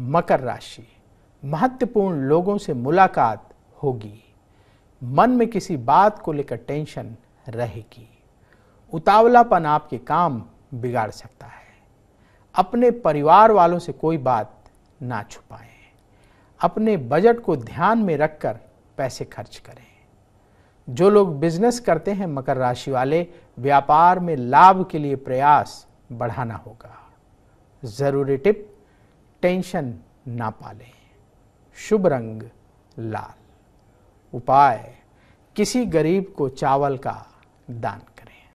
मकर राशि महत्वपूर्ण लोगों से मुलाकात होगी मन में किसी बात को लेकर टेंशन रहेगी उतावलापन आपके काम बिगाड़ सकता है अपने परिवार वालों से कोई बात ना छुपाएं अपने बजट को ध्यान में रखकर पैसे खर्च करें जो लोग बिजनेस करते हैं मकर राशि वाले व्यापार में लाभ के लिए प्रयास बढ़ाना होगा ज़रूरी टिप टेंशन ना पालें शुभ रंग लाल उपाय किसी गरीब को चावल का दान करें